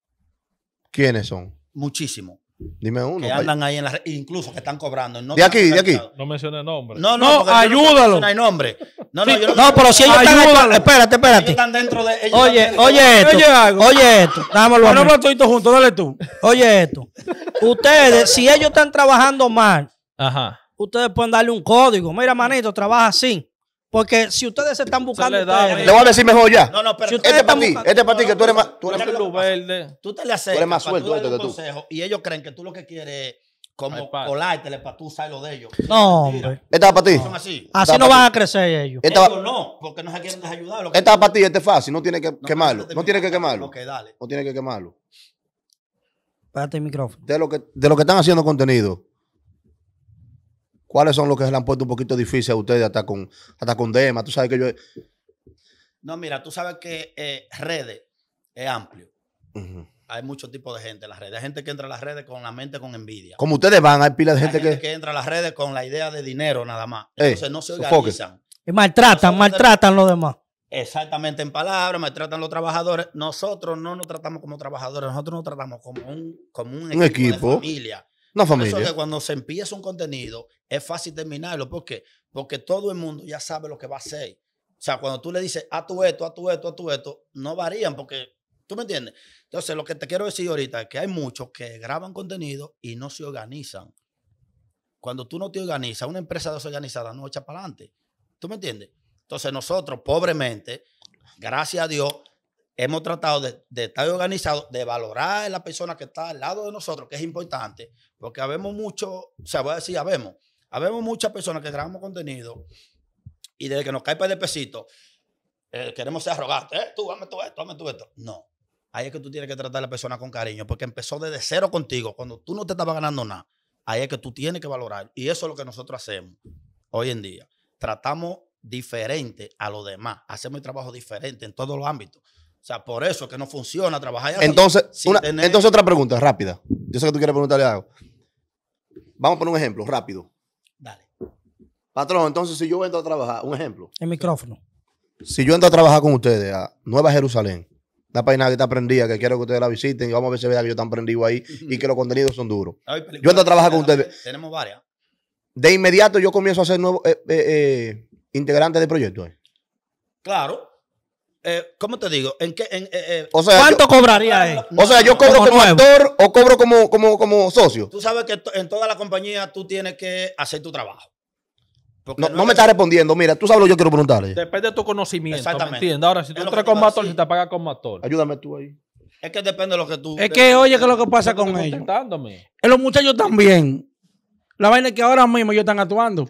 ¿Quiénes son? Muchísimos. Dime uno. Que andan ahí en la incluso que están cobrando. No de aquí, de aquí. No menciones nombre. No, no, ayúdalo. No hay nombre. No, no, no, pero si ellos están. Espérate, espérate. están dentro de. Ellos oye, oye, esto, oye, oye esto. Dámelo. Bueno, juntos, dale tú. Oye esto. Ustedes, si ellos están trabajando mal Ajá. Ustedes pueden darle un código. Mira, manito, trabaja así. Porque si ustedes se están buscando. le, voy a decir mejor ya. No, no, pero este es para ti, este para ti, que tú eres más. Tú eres, tú Tú te le eres más suelto y ellos creen que tú lo que quieres como colártele para tú usar lo de ellos. No, hombre. Esta para ti. así. no van a crecer ellos. ellos no, porque no se quieren desayudar. Esta es para ti, este es fácil, no tiene que quemarlo. No tiene que quemarlo. Ok, No tiene que quemarlo. Espérate el micrófono. De de lo que están haciendo contenido, ¿Cuáles son los que se le han puesto un poquito difícil a ustedes hasta con, hasta con Dema? Tú sabes que yo... No, mira, tú sabes que eh, redes es amplio. Hay mucho tipo de gente en las redes. Hay gente que entra a las redes con la mente con envidia. Como ustedes van, hay pilas de gente, hay gente que... entra a las redes con la idea de dinero nada más. Entonces no se organizan. Y maltratan, maltratan los demás. Exactamente en palabras, maltratan los trabajadores. Nosotros no nos tratamos como trabajadores, nosotros nos tratamos como un, un, equipo, familia. Una familia. eso que cuando se empieza un contenido, es fácil terminarlo. ¿Por qué? Porque todo el mundo ya sabe lo que va a hacer. O sea, cuando tú le dices, a tu esto, a tu esto, a tu esto, no varían porque, ¿tú me entiendes? Entonces, lo que te quiero decir ahorita es que hay muchos que graban contenido y no se organizan. Cuando tú no te organizas, una empresa desorganizada no echa para adelante. ¿Tú me entiendes? Entonces, nosotros, pobremente, gracias a Dios, hemos tratado de, estar organizados, de valorar a la persona que está al lado de nosotros, que es importante, porque habemos mucho, o sea, voy a decir, habemos, Habemos muchas personas que grabamos contenido y desde que nos cae para el pesito, eh, queremos ser arrogantes. Eh, tú, dame todo esto, dame todo esto. No. Ahí es que tú tienes que tratar a la persona con cariño, porque empezó desde cero contigo. Cuando tú no te estabas ganando nada, ahí es que tú tienes que valorar. Y eso es lo que nosotros hacemos hoy en día. Tratamos diferente a los demás. Hacemos el trabajo diferente en todos los ámbitos. O sea, por eso es que no funciona trabajar. Entonces, entonces otra pregunta rápida. Yo sé que tú quieres preguntarle algo. Vamos a poner un ejemplo rápido. Patrón, entonces si yo entro a trabajar, un ejemplo. El micrófono. Si yo entro a trabajar con ustedes a Nueva Jerusalén, la página que está prendida, que quiero que ustedes la visiten y vamos a ver si vean que yo están prendido ahí [LAUGHS] y que los contenidos son duros. Yo entro a trabajar con ustedes. Tenemos varias. De inmediato yo comienzo a ser nuevo eh, eh, eh integrante de proyecto. Claro. Eh, ¿Cómo te digo? ¿En qué, ¿Cuánto cobraría él? O sea, yo cobro como, actor o cobro como, como, como socio. Tú sabes que en toda la compañía tú tienes que hacer tu trabajo. No, me está respondiendo. Mira, tú sabes lo que yo quiero preguntarle. Depende de tu conocimiento. Exactamente. Ahora, si tú entras con Matol, si te apagas con Matol. Ayúdame tú ahí. Es que depende de lo que tú. Es que, oye, que es lo que pasa con ellos. En los muchachos también. La vaina es que ahora mismo ellos están actuando.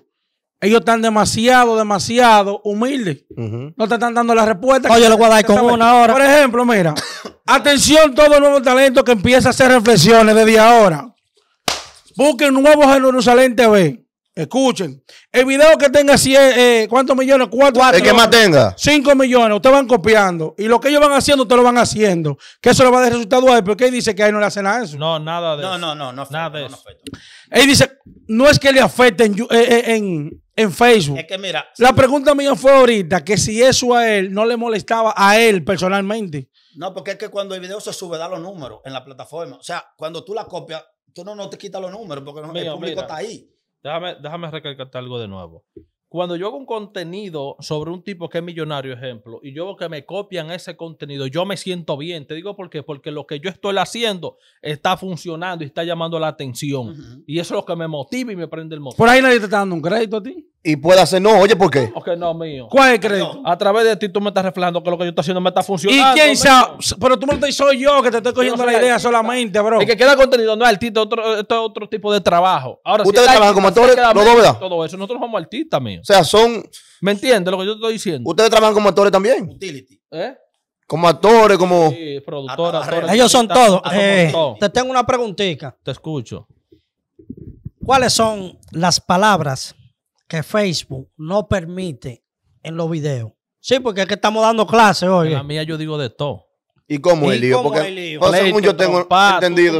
Ellos están demasiado, demasiado humildes. No te están dando la respuesta. Oye, lo voy a dar una hora. Por ejemplo, mira. [LAUGHS] atención, todo el nuevo talento que empieza a hacer reflexiones desde ahora. Busquen nuevos en Jerusalén TV. Escuchen, el video que tenga 100, eh, ¿cuántos millones? Cuatro. El que más tenga. Cinco millones, ustedes van copiando. Y lo que ellos van haciendo, ustedes lo van haciendo. Que eso le va a dar resultado a él, porque él dice que a él no le hace nada eso. No, nada de eso. No, no, no, afecta, nada de él dice, no es que le afecte en, eh, eh, Facebook. Es que mira. La pregunta mía fue ahorita que si eso a él no le molestaba a él personalmente. No, porque es que cuando el video se sube, da los números en la plataforma. O sea, cuando tú la copias, tú no, te quitas los números porque el público está ahí. Déjame, déjame recalcarte algo de nuevo. Cuando yo hago un contenido sobre un tipo que es millonario, ejemplo, y yo veo que me copian ese contenido, yo me siento bien. Te digo por qué, porque lo que yo estoy haciendo está funcionando y está llamando la atención. Y eso es lo que me motiva y me prende el motor. Por ahí nadie te está dando un crédito a ti y puede hacer no. Oye, ¿por qué? Porque no, mío. ¿Cuál es el crédito? A través de ti tú me estás reflejando que lo que yo estoy haciendo me está funcionando. ¿Y quién sabe? Pero tú no lo soy yo que te estoy cogiendo la idea solamente, bro. El que queda contenido no es artista, esto es otro tipo de trabajo. Ahora, Ustedes trabajan como actores, No dos, Todo eso. Nosotros somos artistas, mío. O sea, son... ¿Me entiendes lo que yo te estoy diciendo? Ustedes trabajan como actores también. Utility. ¿Eh? Como actores, como... Sí, productores, actores. Ellos son todos. Eh, te tengo una preguntita. Te escucho. ¿Cuáles son las palabras que Facebook no permite en los videos. Sí, porque es que estamos dando clases hoy. La mía yo digo de todo. ¿Y cómo el lío? Porque el yo tengo entendido,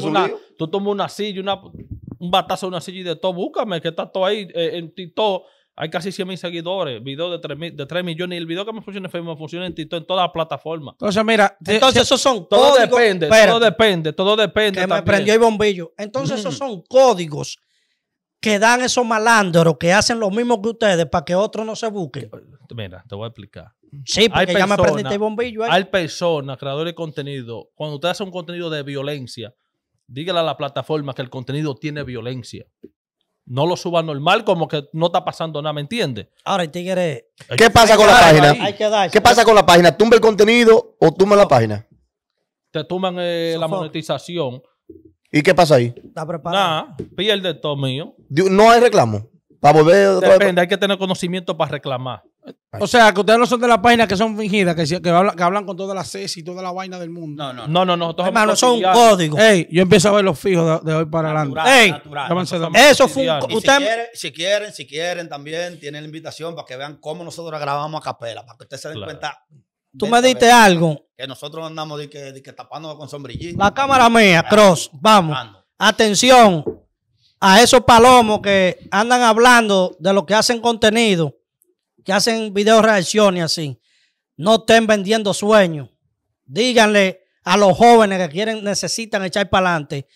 tú tomas una, silla, una, un batazo de una silla y de todo, búscame, que está todo ahí eh, en TikTok. Hay casi 100 mil seguidores, video de 3, de 3 millones. Y el video que me funciona en Facebook me funciona en TikTok, en todas las plataformas. Entonces, mira, entonces esos son todo códigos. Depende, todo depende, todo depende, Que me prendió el bombillo. Entonces, esos [CLEARS THROAT] son códigos que dan esos malandros que hacen lo mismo que ustedes para que otro no se busquen? Mira, te voy a explicar. Sí, porque ya me aprendiste el bombillo. Hay personas, creadores de contenido, cuando usted hace un contenido de violencia, dígale a la plataforma que el contenido tiene violencia. No lo suba normal, como que no está pasando nada, ¿me entiendes? Ahora, tigre. ¿Qué pasa con la página? ¿Qué pasa con la página? ¿Tumba el contenido o tumba la página? Te tuman eh, la monetización. ¿Y qué pasa ahí? Está preparado. Nada. pierde todo mío. No hay reclamo. Para volver. Depende, hay que tener conocimiento para reclamar. O sea, que ustedes no son de la página que son fingidas, que, hablan, con toda la CES y toda la vaina del mundo. No, no, no. No, no, son un código. Ey, yo empiezo a ver los fijos de, hoy para adelante. Ey, natural, eso fue un, si, quieren, si, quieren, también tienen la invitación para que vean cómo nosotros grabamos a capela, para que ustedes se den cuenta Tú me diste algo. Que nosotros andamos de que, con sombrillitos. La cámara mía, ah, Cross, vamos. Atención a esos palomos que andan hablando de lo que hacen contenido, que hacen video reacciones así. No estén vendiendo sueños. Díganle a los jóvenes que quieren, necesitan echar para adelante,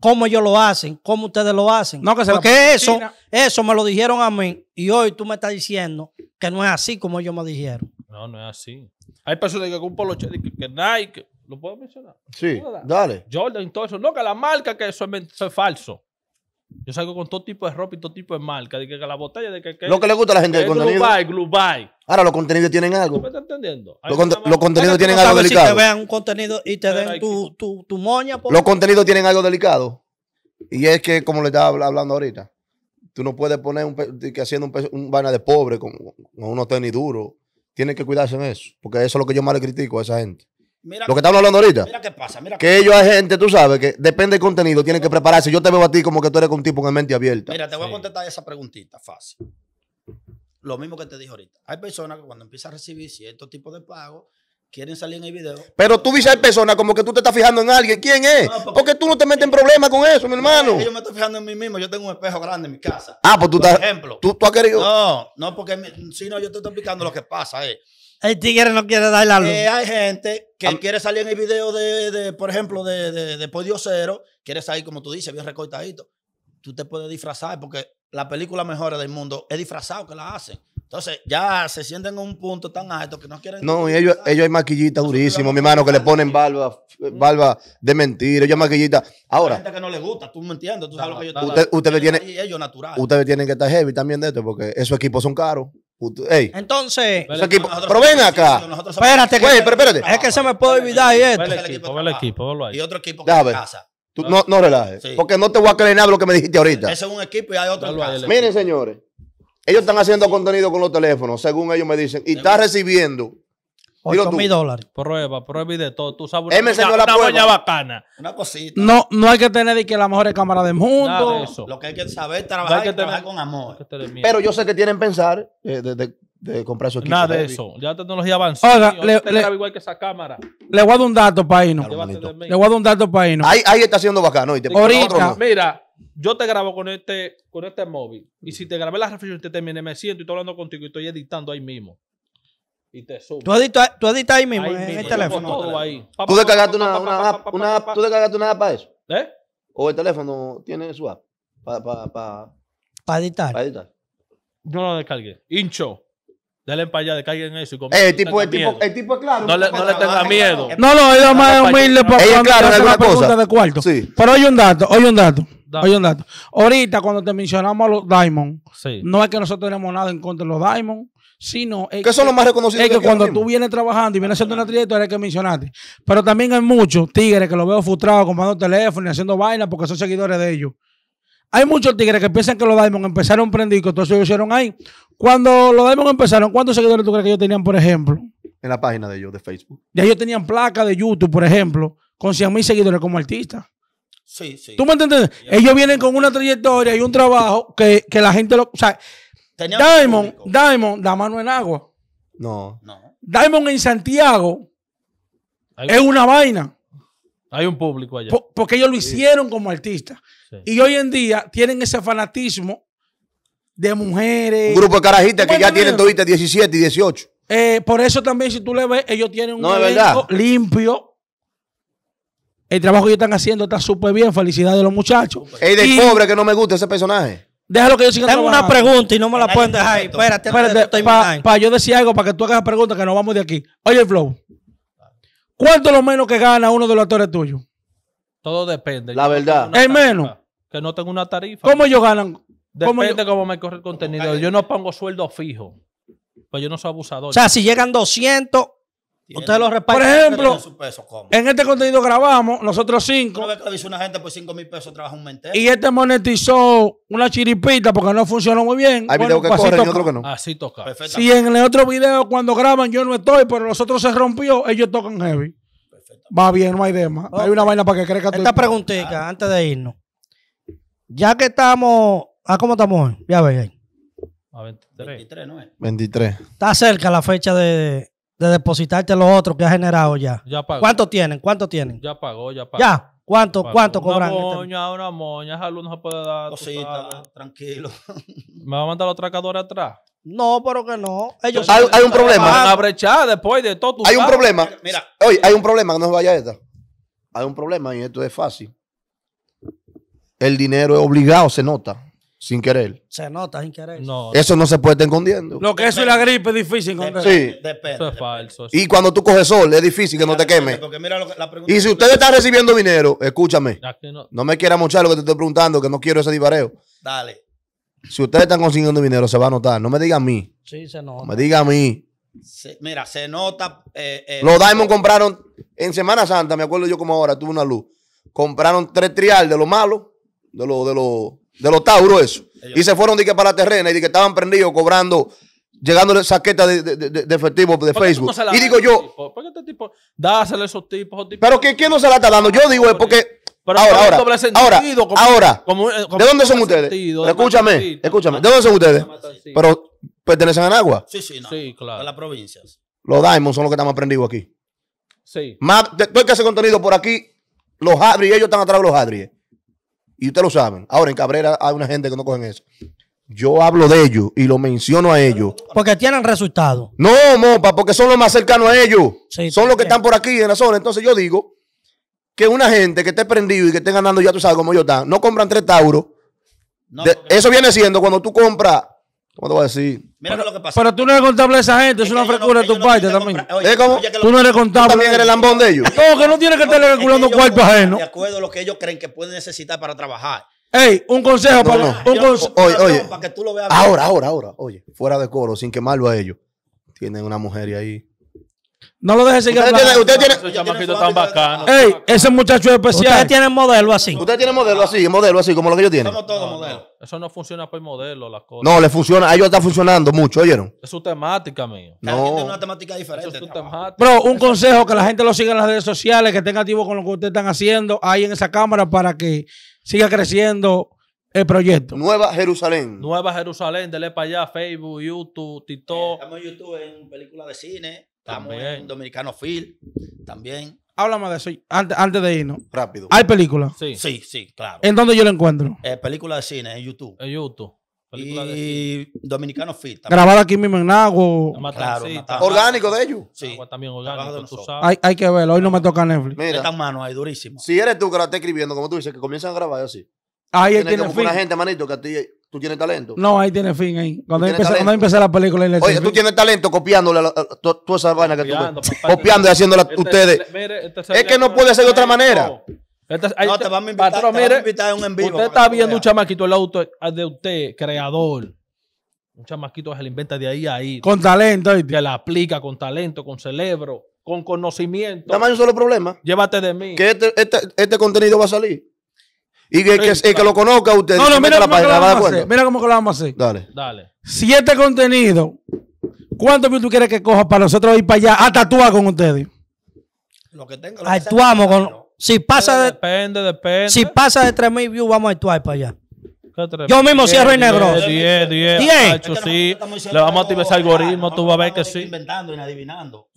cómo ellos lo hacen, cómo ustedes lo hacen. Porque eso, eso me lo dijeron a mí y hoy tú me estás diciendo que no es así como ellos me dijeron. No, no es así. Hay personas que compran los que, que Nike, ¿lo puedo mencionar? Sí, dale. Jordan, todo eso. No, que la marca que eso es, falso. Yo salgo con todo tipo de ropa y todo tipo de marca. De que, la botella de que, Lo que le gusta a la gente del contenido. Glubay, Glubay. Ahora los contenidos tienen algo. No me estás entendiendo? Los, contenidos tienen algo delicado. Si te vean un contenido y te den tu, tu, moña. Pues. Los contenidos tienen algo delicado. Y es que, como le estaba hablando ahorita, tú no puedes poner un, que haciendo un, un vaina de pobre con unos tenis duros tienen que cuidarse en eso, porque eso es lo que yo más le critico a esa gente. lo que, estamos hablando ahorita. Mira qué pasa. Mira que ellos hay gente, tú sabes, que depende del contenido, tienen que prepararse. Yo te veo a ti como que tú eres un tipo con mente abierta. Mira, te voy a contestar esa preguntita fácil. Lo mismo que te dije ahorita. Hay personas que cuando empiezan a recibir cierto tipo de pago, quieren salir en el video. Pero tú viste a personas como que tú te estás fijando en alguien. ¿Quién es? porque, tú no te metes en problemas con eso, mi hermano. yo me estoy fijando en mí mismo. Yo tengo un espejo grande en mi casa. Ah, pues tú Por ejemplo. ¿tú, has querido. No, no, porque si no, yo te estoy explicando lo que pasa. Eh. El tigre no quiere dar la luz. Eh, hay gente que quiere salir en el video de, por ejemplo, de, de, de Podio Cero. Quiere salir, como tú dices, bien recortadito. Tú te puedes disfrazar porque la película mejor del mundo es disfrazado que la hacen. Entonces ya se sienten en un punto tan alto que no quieren. No, y ellos, ellos hay maquillitas durísimos, mi hermano, que le ponen barba, barba de mentira, ellos maquillitas. Ahora. Hay gente que no le gusta, tú me entiendes, tú sabes lo que yo usted, Ustedes tienen, Ustedes tienen que estar heavy también de esto, porque esos equipos son caros. Entonces, pero ven acá. Espérate, espérate. Es que se me puede olvidar esto. el equipo, Y otro equipo que casa. Ah. no, no, relajes. Porque no te voy a creer nada de lo que me dijiste ahorita. Ese es un equipo y hay otro. Miren, señores. Ellos están haciendo contenido con los teléfonos, según ellos me dicen. Y está recibiendo 8 mil dólares. Prueba, prueba y de todo. Tú sabes, una, una, bacana. Una cosita. No, no hay que tener que la mejor cámara del mundo. Lo que hay que saber trabajar, trabajar con amor. Pero yo sé que tienen pensar, eh, de comprar su equipo. Nada de eso. Ya la tecnología avanzó. Ahora, le, le, igual que esa cámara. le voy a dar un dato para irnos. Le voy a dar un dato para Ahí, ahí está haciendo bacano. Y te Ahorita. Mira, yo te grabo con este, con este móvil. Y si te grabé la reflexión, te terminé, me siento y estoy hablando contigo y estoy editando ahí mismo. Y te subo. ¿Tú editas, ahí mismo en el teléfono? ¿Tú descargaste una, una, app, una ¿Tú descargaste una app para eso? ¿Eh? ¿O el teléfono tiene su app? Para pa, editar. Para editar. Yo no lo descargué. Hincho. Dale para allá, de en eso y comen. Eh, el, tipo, el, tipo, el tipo es claro. No le, tenga miedo. No, no, es más humilde para cuando claro, pregunta de cuarto. Sí. Pero oye un dato, oye un dato. un dato. Ahorita cuando te mencionamos a los Diamond, no es que nosotros tenemos nada en contra de los Diamond, sino es que, son los más reconocidos. Es que, cuando tú vienes trabajando y vienes haciendo una trayectoria es que mencionaste. Pero también hay muchos tigres que los veo frustrados comprando teléfono y haciendo vainas porque son seguidores de ellos. Hay muchos tigres que piensan que los Diamond empezaron prendidos y que todo eso hicieron ahí. Cuando los Diamond empezaron, ¿cuántos seguidores tú crees que ellos tenían, por ejemplo? En la página de ellos, de Facebook. Ya ellos tenían placa de YouTube, por ejemplo, con 100 mil seguidores como artistas. Sí, sí. ¿Tú me entiendes? Ellos vienen con una trayectoria y un trabajo que, la gente lo. O sea, Diamond, Diamond, da mano en agua. No. no. Diamond en Santiago es una vaina. Hay un público allá. porque ellos lo hicieron como artista. Y hoy en día tienen ese fanatismo de mujeres. Un grupo de carajitas que ya tienen todavía 17 y 18. Eh, por eso también, si tú le ves, ellos tienen un no, limpio. El trabajo que ellos están haciendo está súper bien. Felicidades de los muchachos. Es del pobre que no me gusta ese personaje. Déjalo que yo Tengo una pregunta y no me la pueden dejar. Espérate, espérate. Para yo decía algo, para que tú hagas la pregunta que nos vamos de aquí. Oye, Flow. ¿Cuánto es lo menos que gana uno de los actores tuyos? Todo depende. La verdad. el menos. Que no tengo una tarifa. ¿Cómo ellos ganan? Depende de cómo me corre el contenido. Yo no pongo sueldo fijo. Pues yo no soy abusador. O sea, si llegan 200, Ustedes lo reparten. Por ejemplo, en este contenido grabamos, nosotros cinco. Una vez que una gente por pues 5 mil pesos trabaja un mentero. Y este monetizó una chiripita porque no funcionó muy bien. Hay videos que y que no. Así toca. Si en el otro video cuando graban yo no estoy, pero los otros se rompió, ellos tocan heavy. Va bien, no hay demás. Hay una vaina para que crezca. Esta preguntita, antes de irnos. Ya que estamos Ah, ¿cómo estamos hoy? Ya veis. A 23. ¿no es? 23. Está cerca la fecha de, de depositarte los otros que ha generado ya. Ya pagó. ¿Cuánto tienen? ¿Cuánto tienen? Ya pagó, ya pagó. Ya. ¿Cuánto, cuánto cobran? Este una moña, una no se puede dar. Cosita, tranquilo. [LAUGHS] ¿Me va a mandar los tracadores atrás? No, pero que no. Ellos hay, un problema. Van a después de todo. Tu hay un problema. Mira. Hoy hay un problema, no se vaya esta. Hay un problema y esto es fácil. El dinero es obligado, se nota. Sin querer. Se nota sin querer. No. Eso no se puede estar escondiendo. Lo que eso la gripe es difícil esconder. Sí. Eso es falso. Y cuando tú coges sol, es difícil que no te queme. y si ustedes están recibiendo dinero, escúchame. No. me quiera mochar lo que te estoy preguntando, que no quiero ese divareo. Dale. Si ustedes están consiguiendo dinero, se va a notar. No me diga a mí. Sí, se nota. No me diga a mí. mira, se nota. Eh, eh, Los Diamond compraron en Semana Santa, me acuerdo yo como ahora, tuve una luz. Compraron tres trial de lo malo, de lo, de lo de los Tauros eso. Y se fueron de que para terrena y de que estaban prendidos cobrando, llegándole saqueta de, de, de, efectivo de Facebook. y digo yo, ¿por qué este tipo? Dásele a esos tipos, Pero quién no se la está dando, yo digo es porque pero ahora, ahora, ahora, ¿de dónde son ustedes? escúchame, escúchame, ¿de dónde son ustedes? Pero pertenecen a Nagua. Sí, sí, claro. A las provincias. Los Diamonds son los que están aprendidos aquí. Sí. Más, todo que ese contenido por aquí, los Hadri, ellos están atrás de los Hadri. Y ustedes lo saben. Ahora en Cabrera hay una gente que no cogen eso. Yo hablo de ellos y lo menciono a ellos. Porque tienen resultados. No, Mopa, porque son los más cercanos a ellos. son los que están por aquí en la zona. Entonces yo digo que una gente que esté prendido y que esté ganando, ya tú sabes cómo ellos están, no compran tres tauros. eso viene siendo cuando tú compras, ¿cómo te voy a decir? Mira lo que pasa. Pero tú no eres contable a esa gente, es, es una frecuencia de tu parte también. ¿Eh, ¿Cómo? tú no eres contable. también eres lambón de ellos. no, que no tienes que estar calculando cuerpos ajenos. De acuerdo a lo que ellos creen que pueden necesitar para trabajar. Ey, un consejo para, no, Un consejo. oye, oye. para que tú lo veas. Ahora, ahora, ahora. Oye, fuera de coro, sin quemarlo a ellos. Tienen una mujer y ahí. No lo dejes seguir. Usted tiene, Ey, ese muchacho es especial. Ustedes tienen modelo así. Usted tiene modelo así, modelo así, como lo que yo tiene. Somos todos modelos. Eso no funciona por modelo, las cosas. No, le funciona, ellos están funcionando mucho, ¿oyeron? Es su temática, mío. No. tiene una temática diferente. es su temática. Bro, un consejo que la gente lo siga en las redes sociales, que estén activos con lo que ustedes están haciendo ahí en esa cámara para que siga creciendo el proyecto. Nueva Jerusalén. Nueva Jerusalén, dele para allá, Facebook, YouTube, TikTok. Eh, estamos en YouTube en películas de cine también. Dominicano Phil, también. Háblame de eso, antes, de irnos. Rápido. ¿Hay películas? Sí. Sí, sí, claro. ¿En dónde yo la encuentro? Eh, película de cine, en YouTube. En YouTube. Película y de Dominicano Phil. También. Grabada aquí mismo en Nago. Claro, orgánico de ellos. Sí. Agua también orgánico, tú sabes. Hay, hay, que verlo, hoy no me toca Netflix. Mira. Están manos ahí, durísimo. Si eres tú que lo estás escribiendo, como tú dices, que comienzan a grabar así. Ahí tiene que una gente, manito, que a ti ¿Tú tienes talento? No, ahí tiene fin ahí. Cuando empieza la película. Ahí le Oye, tú tienes talento copiándole todas toda esa vaina que tú copiando y haciéndola este, ustedes. Este es que no puede ser de otra manera. Este, no, te van a invitar, a un en vivo. Usted está viendo un chamaquito el auto de usted, creador. Un chamaquito que se le inventa de ahí a ahí. Con talento. y Que la aplica con talento, con cerebro, con conocimiento. Nada más un solo problema. Llévate de mí. Que este, este contenido va a salir y que, que, eh, lo conozca usted. No, no, mira, cómo, la, mira cómo lo vamos a hacer. Dale. Dale. Siete contenidos. ¿Cuántos views tú quieres que coja para nosotros ir para allá a tatuar con ustedes? Lo que tengo. Lo Actuamos con. Si pasa de, depende, depende. Si pasa de 3000 views, vamos a actuar para allá. Yo mismo cierro el negro. 10, 10. 10. sí. Le vamos a activar ese algoritmo, tú vas a ver que sí. Inventando y adivinando.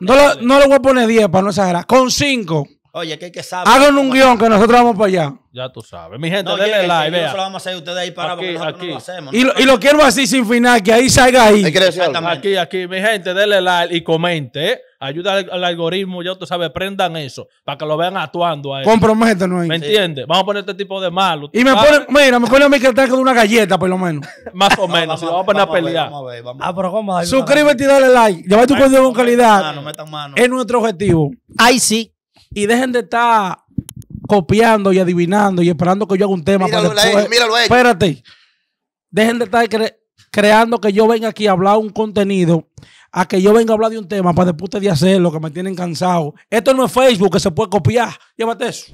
No, le voy a poner 10 para no exagerar. Con 5. Oye, que hay que saber. Hagan un guión que nosotros vamos para allá. Ya tú sabes. Mi gente, denle like. Vea. Eso lo vamos a hacer ustedes ahí para porque nosotros lo hacemos. Y, lo, quiero así sin final, que ahí salga ahí. Aquí, aquí, mi gente, denle like y comente. ¿eh? Ayuda al, algoritmo, ya tú sabes, prendan eso para que lo vean actuando ahí. Comprométanos ahí. ¿Me entiendes? Vamos a poner este tipo de malo. Y me ah, ponen, mira, me ponen a mí que de una galleta, por lo menos. [LAUGHS] Más o menos, si vamos a poner a pelear. Vamos a ver, vamos a ver. Ah, pero ¿cómo? Suscríbete y dale like. Lleva tu contenido con calidad. Es nuestro objetivo. Ahí sí y dejen de estar copiando y adivinando y esperando que yo haga un tema para después. Espérate. Dejen de estar creando que yo venga aquí a hablar un contenido, a que yo venga a hablar de un tema para después de hacerlo, que me tienen cansado. Esto no es Facebook, que se puede copiar. Llévate eso.